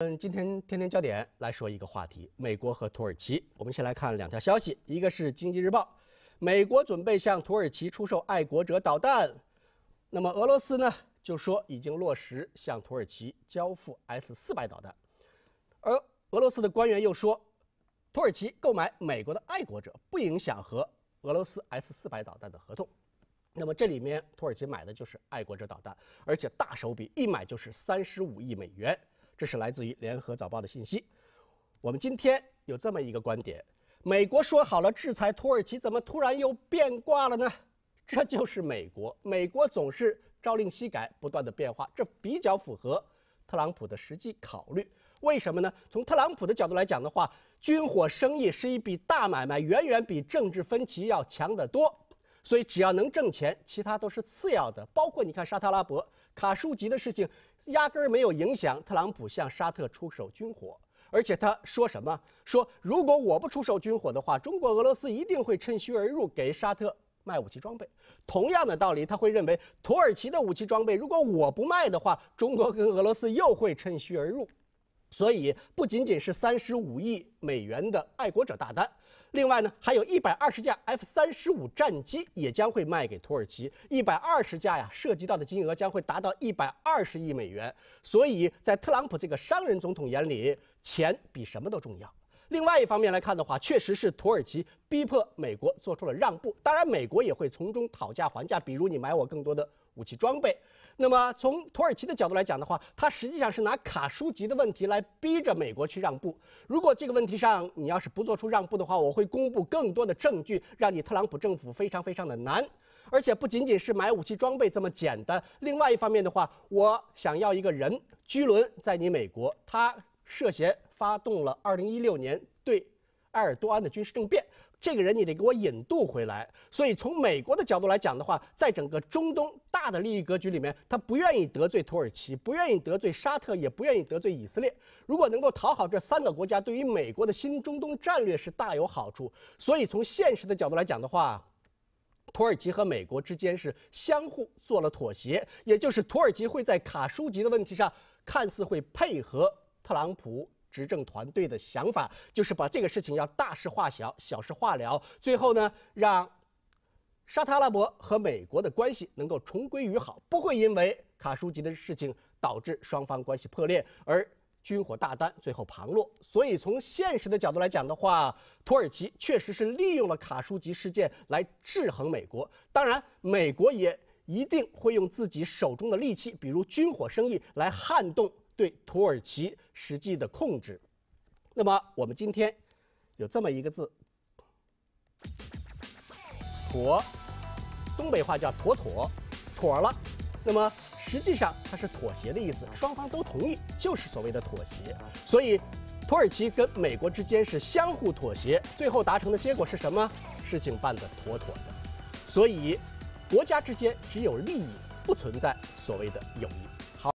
嗯，今天天天焦点来说一个话题，美国和土耳其。我们先来看两条消息，一个是《经济日报》，美国准备向土耳其出售爱国者导弹。那么俄罗斯呢，就说已经落实向土耳其交付 S 四百导弹。而俄罗斯的官员又说，土耳其购买美国的爱国者不影响和俄罗斯 S 四百导弹的合同。那么这里面，土耳其买的就是爱国者导弹，而且大手笔，一买就是三十五亿美元。这是来自于联合早报的信息。我们今天有这么一个观点：美国说好了制裁土耳其，怎么突然又变卦了呢？这就是美国，美国总是朝令夕改，不断的变化，这比较符合特朗普的实际考虑。为什么呢？从特朗普的角度来讲的话，军火生意是一笔大买卖，远远比政治分歧要强得多。所以只要能挣钱，其他都是次要的。包括你看沙特阿拉伯卡舒吉的事情，压根儿没有影响特朗普向沙特出售军火。而且他说什么？说如果我不出售军火的话，中国、俄罗斯一定会趁虚而入给沙特卖武器装备。同样的道理，他会认为土耳其的武器装备如果我不卖的话，中国跟俄罗斯又会趁虚而入。所以不仅仅是三十五亿美元的爱国者大单，另外呢，还有一百二十架 F 三十五战机也将会卖给土耳其。一百二十架呀，涉及到的金额将会达到一百二十亿美元。所以在特朗普这个商人总统眼里，钱比什么都重要。另外一方面来看的话，确实是土耳其逼迫美国做出了让步。当然，美国也会从中讨价还价，比如你买我更多的武器装备。那么从土耳其的角度来讲的话，它实际上是拿卡舒吉的问题来逼着美国去让步。如果这个问题上你要是不做出让步的话，我会公布更多的证据，让你特朗普政府非常非常的难。而且不仅仅是买武器装备这么简单，另外一方面的话，我想要一个人居伦在你美国，他。涉嫌发动了2016年对埃尔多安的军事政变，这个人你得给我引渡回来。所以从美国的角度来讲的话，在整个中东大的利益格局里面，他不愿意得罪土耳其，不愿意得罪沙特，也不愿意得罪以色列。如果能够讨好这三个国家，对于美国的新中东战略是大有好处。所以从现实的角度来讲的话，土耳其和美国之间是相互做了妥协，也就是土耳其会在卡舒吉的问题上看似会配合。特朗普执政团队的想法就是把这个事情要大事化小，小事化了。最后呢，让沙特阿拉伯和美国的关系能够重归于好，不会因为卡舒吉的事情导致双方关系破裂，而军火大单最后旁落。所以，从现实的角度来讲的话，土耳其确实是利用了卡舒吉事件来制衡美国。当然，美国也一定会用自己手中的利器，比如军火生意，来撼动。对土耳其实际的控制，那么我们今天有这么一个字，妥，东北话叫妥妥，妥了。那么实际上它是妥协的意思，双方都同意，就是所谓的妥协。所以土耳其跟美国之间是相互妥协，最后达成的结果是什么？事情办得妥妥的。所以国家之间只有利益，不存在所谓的友谊。